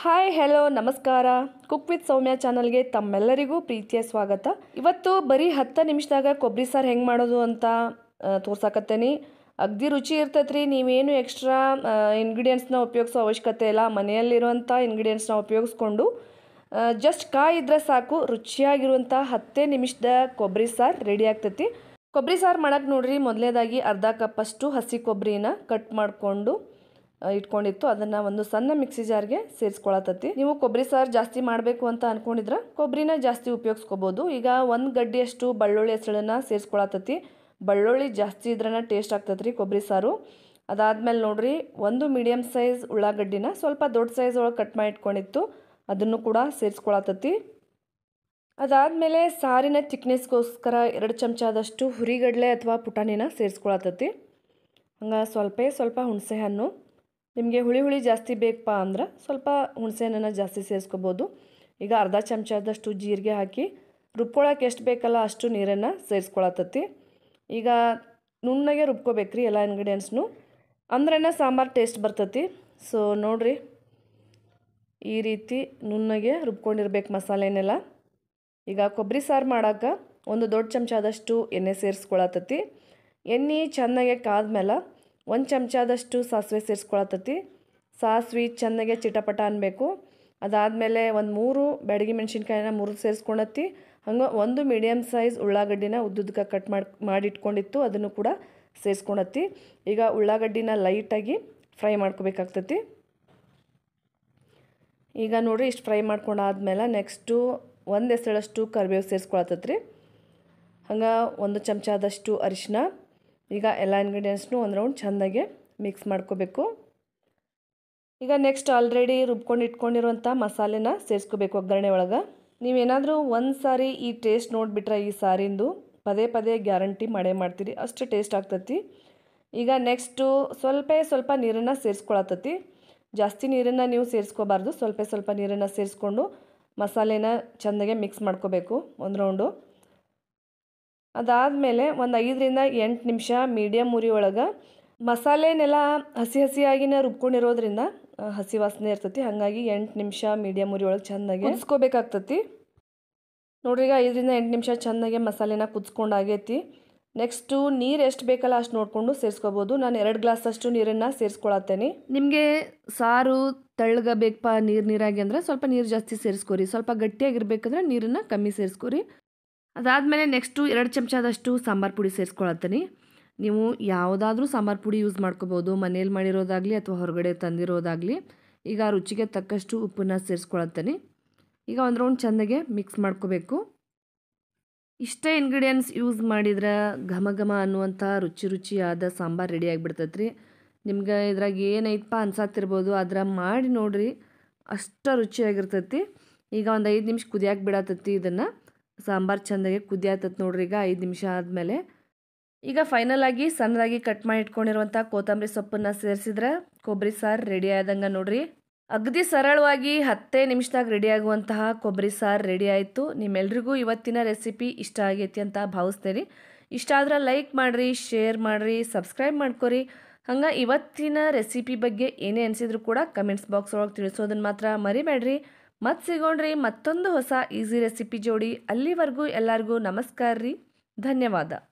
hi hello ನಮಸ್ಕಾರ cook with Soumya ಚಾನಲ್ಗೆ ತಮ್ಮೆಲ್ಲರಿಗೂ ಪ್ರೀತಿಯ ಸ್ವಾಗತ ಇವತ್ತು ಬರೀ ಹತ್ತು ನಿಮಿಷದಾಗ ಕೊಬ್ಬರಿ ಸಾರು ಹೆಂಗೆ ಮಾಡೋದು ಅಂತ ತೋರ್ಸಾಕತ್ತೇನಿ ಅಗ್ದಿ ರುಚಿ ಇರ್ತೈತ್ರಿ ನೀವೇನು ಎಕ್ಸ್ಟ್ರಾ ಇಂಗ್ರೀಡಿಯೆಂಟ್ಸ್ನ ಉಪಯೋಗಿಸೋ ಅವಶ್ಯಕತೆ ಇಲ್ಲ ಮನೆಯಲ್ಲಿರುವಂಥ ಇಂಗ್ರೀಡಿಯೆಂಟ್ಸ್ನ ಉಪಯೋಗಿಸ್ಕೊಂಡು ಜಸ್ಟ್ ಕಾಯಿ ಇದ್ರೆ ಸಾಕು ರುಚಿಯಾಗಿರುವಂಥ ಹತ್ತೇ ನಿಮಿಷದ ಕೊಬ್ಬರಿ ಸಾರು ರೆಡಿ ಆಗ್ತೈತಿ ಕೊಬ್ಬರಿ ಸಾರು ಮಾಡೋಕ್ಕೆ ನೋಡ್ರಿ ಮೊದಲನೇದಾಗಿ ಅರ್ಧ ಕಪ್ಪಷ್ಟು ಹಸಿ ಕೊಬ್ಬರಿನ ಕಟ್ ಮಾಡಿಕೊಂಡು ಇಟ್ಕೊಂಡಿತ್ತು ಅದನ್ನು ಒಂದು ಸಣ್ಣ ಮಿಕ್ಸಿ ಜಾರ್ಗೆ ಸೇರಿಸ್ಕೊಳತತಿ ನೀವು ಕೊಬ್ಬರಿ ಸಾರು ಜಾಸ್ತಿ ಮಾಡಬೇಕು ಅಂತ ಅನ್ಕೊಂಡಿದ್ರೆ ಕೊಬ್ಬರಿನ ಜಾಸ್ತಿ ಉಪಯೋಗಿಸ್ಕೋಬೋದು ಈಗ ಒಂದು ಗಡ್ಡಿಯಷ್ಟು ಬಳ್ಳುಳ್ಳಿ ಹೆಸಳನ್ನು ಸೇರಿಸ್ಕೊಳತತಿ ಬಳ್ಳುಳ್ಳಿ ಜಾಸ್ತಿ ಇದ್ರನ ಟೇಸ್ಟ್ ಆಗ್ತತ್ರಿ ರೀ ಕೊಬ್ಬರಿ ಸಾರು ಅದಾದಮೇಲೆ ನೋಡಿರಿ ಒಂದು ಮೀಡಿಯಮ್ ಸೈಜ್ ಉಳ್ಳಾಗಡ್ಡಿನ ಸ್ವಲ್ಪ ದೊಡ್ಡ ಸೈಜ್ ಒಳಗೆ ಕಟ್ ಮಾಡಿ ಇಟ್ಕೊಂಡಿತ್ತು ಅದನ್ನು ಕೂಡ ಸೇರಿಸ್ಕೊಳತತಿ ಅದಾದಮೇಲೆ ಸಾರಿನ ತಿಕ್ನೆಸ್ಗೋಸ್ಕರ ಎರಡು ಚಮಚದಷ್ಟು ಹುರಿಗಡಲೆ ಅಥವಾ ಪುಟಾಣಿನ ಸೇರಿಸ್ಕೊಳತತಿ ಹಂಗೆ ಸ್ವಲ್ಪ ಸ್ವಲ್ಪ ಹುಣಸೆ ಹಣ್ಣು ನಿಮಗೆ ಹುಳಿ ಹುಳಿ ಜಾಸ್ತಿ ಬೇಕಪ್ಪ ಅಂದ್ರೆ ಸ್ವಲ್ಪ ಹುಣಸೆಹಣ್ಣನ್ನು ಜಾಸ್ತಿ ಸೇರಿಸ್ಕೋಬೋದು ಈಗ ಅರ್ಧ ಚಮಚದಷ್ಟು ಜೀರಿಗೆ ಹಾಕಿ ರುಬ್ಕೊಳಕ್ಕೆ ಎಷ್ಟು ಬೇಕಲ್ಲ ಅಷ್ಟು ನೀರನ್ನು ಸೇರಿಸ್ಕೊಳತ್ತತಿ ಈಗ ನುಣ್ಣಗೆ ರೀ ಎಲ್ಲ ಇಂಗ್ರೀಡಿಯೆಂಟ್ಸ್ನು ಅಂದ್ರೇ ಸಾಂಬಾರು ಟೇಸ್ಟ್ ಬರ್ತತಿ ಸೊ ನೋಡಿರಿ ಈ ರೀತಿ ನುಣ್ಣಗೆ ರುಬ್ಕೊಂಡಿರ್ಬೇಕು ಮಸಾಲೆನೆಲ್ಲ ಈಗ ಕೊಬ್ಬರಿ ಸಾರು ಮಾಡೋಕೆ ಒಂದು ದೊಡ್ಡ ಚಮಚ ಆದಷ್ಟು ಎಣ್ಣೆ ಸೇರಿಸ್ಕೊಳತ್ತತಿ ಎಣ್ಣೆ ಚೆನ್ನಾಗೆ ಕಾದ್ಮೇಲೆ ಒಂದು ಚಮಚದಷ್ಟು ಸಾಸಿವೆ ಸೇರಿಸ್ಕೊಳತತಿ ಸಾಸಿವೆ ಚೆನ್ನಾಗೆ ಚಿಟಪಟ ಅನ್ಬೇಕು ಅದಾದಮೇಲೆ ಒಂದು ಮೂರು ಬ್ಯಾಡಗಿ ಮೆಣಸಿನ್ಕಾಯಿನ ಮೂರು ಸೇರಿಸ್ಕೊಂಡತ್ತಿ ಹಂಗೆ ಒಂದು ಮೀಡಿಯಮ್ ಸೈಜ್ ಉಳ್ಳಾಗಡ್ಡಿನ ಉದ್ದುದ್ದಕ ಕಟ್ ಮಾಡಿ ಮಾಡಿಟ್ಕೊಂಡಿತ್ತು ಅದನ್ನು ಕೂಡ ಸೇರಿಸ್ಕೊಳತ್ತಿ ಈಗ ಉಳ್ಳಾಗಡ್ಡಿನ ಲೈಟಾಗಿ ಫ್ರೈ ಮಾಡ್ಕೋಬೇಕಾಗ್ತತಿ ಈಗ ನೋಡಿರಿ ಇಷ್ಟು ಫ್ರೈ ಮಾಡ್ಕೊಂಡಾದ್ಮೇಲೆ ನೆಕ್ಸ್ಟು ಒಂದು ಎಸಳಷ್ಟು ಕರಿಬೇವು ಸೇರಿಸ್ಕೊಳತ್ತತ್ರಿ ಹಂಗೆ ಒಂದು ಚಮಚದಷ್ಟು ಅರಿಶಿನ ಈಗ ಎಲ್ಲ ಇಂಗ್ರೀಡಿಯೆಂಟ್ಸ್ನು ಒಂದು ರೌಂಡ್ ಚೆಂದಾಗೆ ಮಿಕ್ಸ್ ಮಾಡ್ಕೋಬೇಕು ಈಗ ನೆಕ್ಸ್ಟ್ ಆಲ್ರೆಡಿ ರುಬ್ಕೊಂಡು ಇಟ್ಕೊಂಡಿರುವಂಥ ಮಸಾಲೆನ ಸೇರಿಸ್ಕೋಬೇಕು ಒಗ್ಗರಣೆ ಒಳಗೆ ನೀವೇನಾದರೂ ಒಂದು ಸಾರಿ ಈ ಟೇಸ್ಟ್ ನೋಡಿಬಿಟ್ರೆ ಈ ಸಾರಿಂದು ಪದೇ ಪದೇ ಗ್ಯಾರಂಟಿ ಮಾಡೇ ಮಾಡ್ತೀರಿ ಅಷ್ಟು ಟೇಸ್ಟ್ ಆಗ್ತತಿ ಈಗ ನೆಕ್ಸ್ಟು ಸ್ವಲ್ಪ ಸ್ವಲ್ಪ ನೀರನ್ನು ಸೇರಿಸ್ಕೊಳತ್ತತಿ ಜಾಸ್ತಿ ನೀರನ್ನು ನೀವು ಸೇರಿಸ್ಕೋಬಾರ್ದು ಸ್ವಲ್ಪ ಸ್ವಲ್ಪ ನೀರನ್ನು ಸೇರಿಸ್ಕೊಂಡು ಮಸಾಲೆನ ಚೆಂದಾಗೆ ಮಿಕ್ಸ್ ಮಾಡ್ಕೋಬೇಕು ಒಂದು ರೌಂಡು ಅದಾದಮೇಲೆ ಒಂದು ಐದರಿಂದ ಎಂಟು ನಿಮಿಷ ಮೀಡಿಯಮ್ ಉರಿ ಒಳಗೆ ಮಸಾಲೆನೆಲ್ಲ ಹಸಿ ಹಸಿಯಾಗಿನ ರುಬ್ಕೊಂಡಿರೋದ್ರಿಂದ ಹಸಿ ವಾಸನೆ ಇರ್ತೈತಿ ಹಾಗಾಗಿ ಎಂಟು ನಿಮಿಷ ಮೀಡಿಯಮ್ ಉರಿ ಒಳಗೆ ಚೆಂದಾಗಿ ಕುದಿಸ್ಕೋಬೇಕಾಗ್ತತಿ ನೋಡ್ರಿ ಈಗ ಐದರಿಂದ ಎಂಟು ನಿಮಿಷ ಚೆನ್ನಾಗಿ ಮಸಾಲೆನ ಕುದಿಸ್ಕೊಂಡು ಆಗೈತಿ ನೆಕ್ಸ್ಟು ನೀರು ಎಷ್ಟು ಬೇಕಲ್ಲ ಅಷ್ಟು ನೋಡಿಕೊಂಡು ಸೇರಿಸ್ಕೋಬೋದು ನಾನು ಎರಡು ಗ್ಲಾಸಷ್ಟು ನೀರನ್ನು ಸೇರಿಸ್ಕೊಳತ್ತೇನೆ ನಿಮಗೆ ಸಾರು ತಳ್ಳಗ ಬೇಕಪ್ಪ ನೀರು ನೀರಾಗಿ ಅಂದರೆ ಸ್ವಲ್ಪ ನೀರು ಜಾಸ್ತಿ ಸೇರಿಸ್ಕೊರಿ ಸ್ವಲ್ಪ ಗಟ್ಟಿಯಾಗಿರ್ಬೇಕಂದ್ರೆ ನೀರನ್ನು ಕಮ್ಮಿ ಸೇರಿಸ್ಕೊರಿ ಅದಾದಮೇಲೆ ನೆಕ್ಸ್ಟು ಎರಡು ಚಮಚದಷ್ಟು ಸಾಂಬಾರು ಪುಡಿ ಸೇರಿಸ್ಕೊಳತ್ತೀನಿ ನೀವು ಯಾವುದಾದ್ರೂ ಸಾಂಬಾರು ಪುಡಿ ಯೂಸ್ ಮಾಡ್ಕೋಬೋದು ಮನೇಲಿ ಮಾಡಿರೋದಾಗಲಿ ಅಥವಾ ಹೊರಗಡೆ ತಂದಿರೋದಾಗಲಿ ಈಗ ರುಚಿಗೆ ತಕ್ಕಷ್ಟು ಉಪ್ಪನ್ನು ಸೇರಿಸ್ಕೊಳತ್ತೀನಿ ಈಗ ಒಂದು ರೌಂಡ್ ಚೆಂದಾಗೆ ಮಿಕ್ಸ್ ಮಾಡ್ಕೋಬೇಕು ಇಷ್ಟೇ ಇಂಗ್ರೀಡಿಯೆಂಟ್ಸ್ ಯೂಸ್ ಮಾಡಿದ್ರೆ ಘಮ ಘಮ ಅನ್ನುವಂಥ ರುಚಿ ರುಚಿಯಾದ ಸಾಂಬಾರು ರೆಡಿ ಆಗಿಬಿಡ್ತೈತೆ ರೀ ನಿಮ್ಗೆ ಇದ್ರಾಗ ಏನೈತಪ್ಪ ಅನ್ಸಾತಿರ್ಬೋದು ಅದರ ಮಾಡಿ ನೋಡಿರಿ ಅಷ್ಟು ರುಚಿಯಾಗಿರ್ತೈತಿ ಈಗ ಒಂದು ಐದು ನಿಮಿಷ ಕುದಿಯಾಕೆ ಬಿಡತ್ತೈತಿ ಇದನ್ನು ಸಾಂಬಾರು ಚೆಂದಾಗಿ ಕುದಿಯಾತತ್ ನೋಡ್ರಿ ಈಗ ಐದು ನಿಮಿಷ ಆದಮೇಲೆ ಈಗ ಫೈನಲ್ ಆಗಿ ಸಣ್ಣದಾಗಿ ಕಟ್ ಮಾಡಿ ಇಟ್ಕೊಂಡಿರುವಂಥ ಕೊತ್ತಂಬರಿ ಸೊಪ್ಪನ್ನು ಸೇರಿಸಿದ್ರೆ ಕೊಬ್ಬರಿ ಸಾರು ರೆಡಿ ಆದಂಗೆ ನೋಡ್ರಿ ಅಗದಿ ಸರಳವಾಗಿ ಹತ್ತೇ ನಿಮಿಷದಾಗ ಆಗುವಂತಹ ಕೊಬ್ಬರಿ ಸಾರು ರೆಡಿ ಆಯಿತು ನಿಮ್ಮೆಲ್ರಿಗೂ ಇವತ್ತಿನ ರೆಸಿಪಿ ಇಷ್ಟ ಆಗೈತಿ ಅಂತ ಭಾವಿಸ್ತೇನೆ ಇಷ್ಟ ಆದ್ರೆ ಲೈಕ್ ಮಾಡಿರಿ ಶೇರ್ ಮಾಡಿರಿ ಸಬ್ಸ್ಕ್ರೈಬ್ ಮಾಡ್ಕೊರಿ ಹಂಗೆ ಇವತ್ತಿನ ರೆಸಿಪಿ ಬಗ್ಗೆ ಏನೇ ಅನಿಸಿದ್ರು ಕೂಡ ಕಮೆಂಟ್ಸ್ ಬಾಕ್ಸ್ ಒಳಗೆ ತಿಳಿಸೋದನ್ನು ಮಾತ್ರ ಮರಿಬೇಡ್ರಿ ಮತ್ತೆ ಸಿಗೋಣ್ರಿ ಮತ್ತೊಂದು ಹೊಸ ಈಸಿ ರೆಸಿಪಿ ಜೋಡಿ ಅಲ್ಲಿವರೆಗೂ ಎಲ್ಲರಿಗೂ ನಮಸ್ಕಾರ ರೀ ಧನ್ಯವಾದ